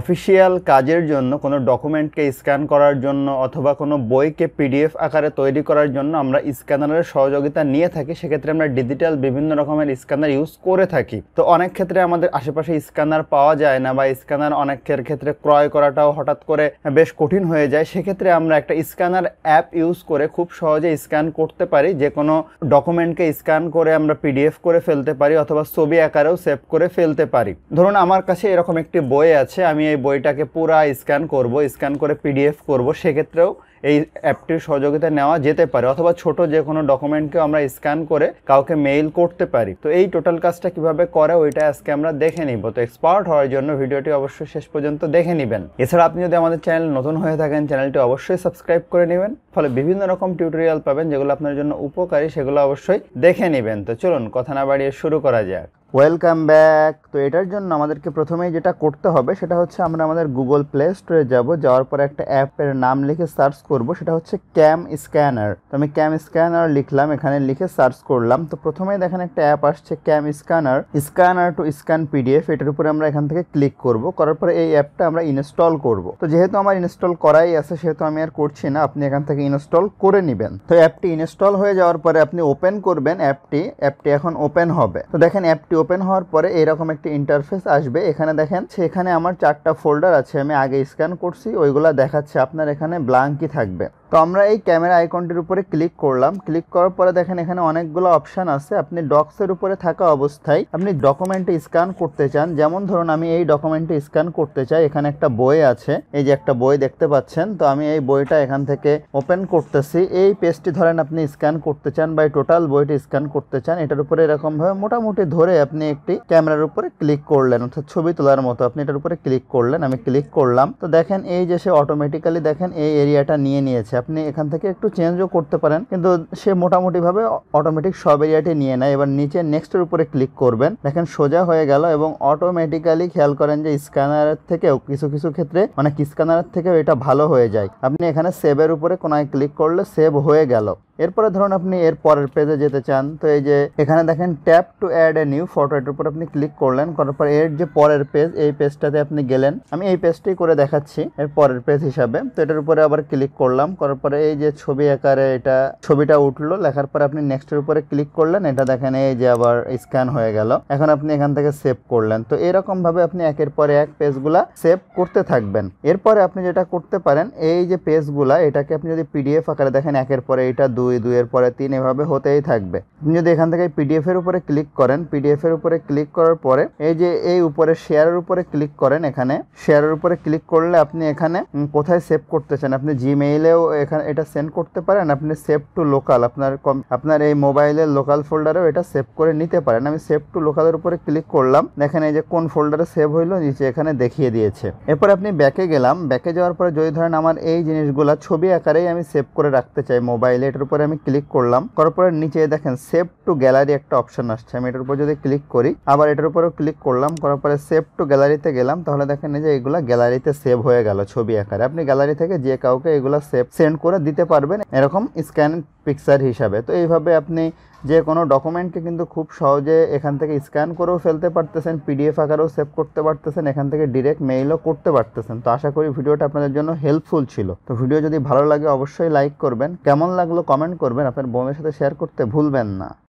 official কাজের জন্য কোনো ডকুমেন্টকে স্ক্যান করার জন্য অথবা কোনো বইকে পিডিএফ আকারে তৈরি করার জন্য আমরা স্ক্যানারের সহযোগিতা নিয়ে থাকি সেক্ষেত্রে আমরা ডিজিটাল বিভিন্ন রকমের স্ক্যানার ইউজ করে থাকি তো অনেক ক্ষেত্রে আমাদের আশেপাশে স্ক্যানার পাওয়া যায় না বা স্ক্যানার অনেকের ক্ষেত্রে ক্রয় করাটাও হঠাৎ করে বেশ কঠিন হয়ে যায় সেক্ষেত্রে আমরা একটা স্ক্যানার অ্যাপ ইউজ করে খুব সহজে স্ক্যান করতে পারি যে কোনো ডকুমেন্টকে স্ক্যান করে আমরা পিডিএফ করে ফেলতে পারি অথবা ছবি আকারেও সেভ করে ফেলতে পারি ধরুন আমার কাছে এরকম একটি বই আছে আমি আমি এই বইটাকে পুরো স্ক্যান করব স্ক্যান করে পিডিএফ করব সেক্ষেত্রেও এই অ্যাপটির সহযোগিতা নেওয়া যেতে পারে অথবা ছোট যে কোনো ডকুমেন্টকেও আমরা স্ক্যান করে কাউকে মেইল করতে পারি তো এই টোটাল কাজটা কিভাবে করে ওইটা আজকে আমরা দেখে নিব তো এক্সপার্ট হওয়ার জন্য ভিডিওটি অবশ্যই শেষ পর্যন্ত দেখে নেবেন এছাড়া আপনি যদি আমাদের চ্যানেল নতুন হয়ে থাকেন চ্যানেলটি অবশ্যই সাবস্ক্রাইব করে নেবেন ফলে বিভিন্ন রকম টিউটোরিয়াল পাবেন যেগুলো আপনার জন্য উপকারী সেগুলো অবশ্যই দেখে নেবেন তো চলুন কথা না বাড়িয়ে শুরু করা যাক ওয়েলকাম ব্যাক তো এটার জন্য আমাদেরকে প্রথমেই যেটা করতে হবে সেটা হচ্ছে আমরা আমাদের গুগল প্লে স্টোরে যাবো যাওয়ার পরে একটা অ্যাপের নাম লিখে সার্চ করব সেটা হচ্ছে ক্যাম স্ক্যানার তো আমি ক্যাম স্ক্যানার লিখলাম এখানে লিখে সার্চ করলাম তো প্রথমেই দেখেন একটা অ্যাপ আসছে cam scanner scanner to scan PDF এটার উপরে আমরা এখান থেকে ক্লিক করব করার পরে এই অ্যাপটা আমরা ইনস্টল করব তো যেহেতু আমার ইনস্টল করাই আছে সেহেতু আমি আর করছি না আপনি এখান থেকে ইনস্টল করে নেবেন তো অ্যাপটি ইনস্টল হয়ে যাওয়ার পরে আপনি ওপেন করবেন অ্যাপটি অ্যাপটি এখন ওপেন হবে তো দেখেন অ্যাপটি ওপেন হওয়ার পরে এরকম একটি ইন্টারফেস আসবে এখানে দেখেন সেখানে আমার চারটা ফোল্ডার আছে আমি আগে স্ক্যান করছি ওইগুলা দেখাচ্ছে আপনার এখানে ব্লাঙ্কই থাকবে তো আমরা এই ক্যামেরা আইকনটির উপরে ক্লিক করলাম ক্লিক করার পরে দেখেন এখানে অনেকগুলো অপশান আছে আপনি ডক্সের উপরে থাকা অবস্থায় আপনি ডকুমেন্টে স্ক্যান করতে চান যেমন ধরুন আমি এই ডকুমেন্টে স্ক্যান করতে চাই এখানে একটা বই আছে এই যে একটা বই দেখতে পাচ্ছেন তো আমি এই বইটা এখান থেকে ওপেন করতেছি এই পেজটি ধরেন আপনি স্ক্যান করতে চান বা এই টোটাল বইটি স্ক্যান করতে চান এটার উপরে এরকমভাবে মোটামুটি ধরে আপনি একটি ক্যামেরার উপরে ক্লিক করলেন অর্থাৎ ছবি তোলার মতো আপনি এটার উপরে ক্লিক করলেন আমি ক্লিক করলাম তো দেখেন এই যে সে অটোমেটিক্যালি দেখেন এই এরিয়াটা নিয়ে নিয়েছে আপনি এখান থেকে একটু চেঞ্জও করতে পারেন কিন্তু সে মোটামুটিভাবে অটোমেটিক সব এরিয়াটি নিয়ে নেয় এবার নিচে নেক্সটের উপরে ক্লিক করবেন দেখেন সোজা হয়ে গেল এবং অটোমেটিক্যালি খেয়াল করেন যে স্ক্যানার থেকেও কিছু কিছু ক্ষেত্রে অনেক মানে স্ক্যানার থেকেও এটা ভালো হয়ে যায় আপনি এখানে সেভের উপরে কোনায় ক্লিক করলে সেভ হয়ে গেল এরপরে ধরুন আপনি এর পরের পেজে যেতে চান তো এই যে এখানে দেখেন tap to add a new photo এটার উপর আপনি ক্লিক করলেন করার পর এর যে পরের পেজ এই পেজটাতে আপনি গেলেন আমি এই পেজটাই করে দেখাচ্ছি এর পরের পেজ হিসাবে তো এটার উপরে আবার ক্লিক করলাম করার পরে এই যে ছবি আকারে এটা ছবিটা উঠলো লেখার পরে আপনি নেক্সটের উপরে ক্লিক করলেন এটা দেখেন এই যে আবার স্ক্যান হয়ে গেল এখন আপনি এখান থেকে সেভ করলেন তো এরকমভাবে আপনি একের পরে এক পেজগুলা সেভ করতে থাকবেন এরপরে আপনি যেটা করতে পারেন এই যে পেজগুলা এটাকে আপনি যদি পিডিএফ আকারে দেখেন একের পরে এটা দুই দুই দুইয়ের পরে তিন এভাবে হতেই থাকবে আপনি যদি এখান থেকে পিডিএফ এর উপরে ক্লিক করেন পিডিএফ এর উপরে ক্লিক করার পরে এই যে এই উপরে শেয়ারের উপরে ক্লিক করেন এখানে শেয়ারের উপরে ক্লিক করলে আপনি এখানে কোথায় সেভ করতে চান আপনি জিমেইলেও এখানে এটা সেন্ড করতে পারেন আপনি সেভ টু লোকাল আপনার কম আপনার এই মোবাইলের লোকাল ফোল্ডারেও এটা সেভ করে নিতে পারেন আমি সেভ টু লোকালের উপরে ক্লিক করলাম দেখেন এই যে কোন ফোল্ডারে সেভ হইলো নিচে এখানে দেখিয়ে দিয়েছে এরপর আপনি ব্যাকে গেলাম ব্যাকে যাওয়ার পরে যদি ধরেন আমার এই জিনিসগুলো ছবি আকারেই আমি সেভ করে রাখতে চাই মোবাইলে এটার উপর করে আমি ক্লিক করলাম করার পরে নিচে দেখেন সেভ টু গ্যালারি একটা অপশন আসছে আমি এটার উপর যদি ক্লিক করি আবার এটার উপরেও ক্লিক করলাম করার পরে সেভ টু গ্যালারিতে গেলাম তাহলে দেখেন যে এগুলা গ্যালারিতে সেভ হয়ে গেল ছবি আকারে আপনি গ্যালারি থেকে যে কাউকে এগুলা সেভ সেন্ড করে দিতে পারবেন এরকম স্ক্যান পিকচার হিসাবে তো এইভাবে আপনি যে কোনো ডকুমেন্টকে কিন্তু খুব সহজে এখান থেকে স্ক্যান করেও ফেলতে পারতেছেন পিডিএফ আকারেও সেভ করতে পারতেছেন এখান থেকে ডিরেক্ট মেইলও করতে পারতেছেন তো আশা করি ভিডিওটা আপনাদের জন্য হেল্পফুল ছিল তো ভিডিও যদি ভালো লাগে অবশ্যই লাইক করবেন কেমন লাগলো কমেন্ট করবেন আপনার বোনের সাথে শেয়ার করতে ভুলবেন না